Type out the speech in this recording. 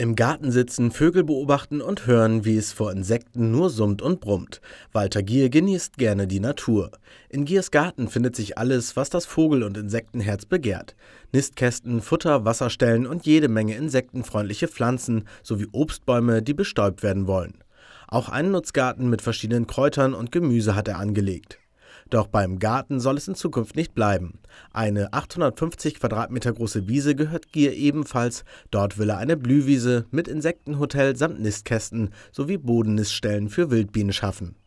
Im Garten sitzen, Vögel beobachten und hören, wie es vor Insekten nur summt und brummt. Walter Gier genießt gerne die Natur. In Giers Garten findet sich alles, was das Vogel- und Insektenherz begehrt. Nistkästen, Futter, Wasserstellen und jede Menge insektenfreundliche Pflanzen sowie Obstbäume, die bestäubt werden wollen. Auch einen Nutzgarten mit verschiedenen Kräutern und Gemüse hat er angelegt. Doch beim Garten soll es in Zukunft nicht bleiben. Eine 850 Quadratmeter große Wiese gehört Gier ebenfalls. Dort will er eine Blühwiese mit Insektenhotel samt Nistkästen sowie Bodenniststellen für Wildbienen schaffen.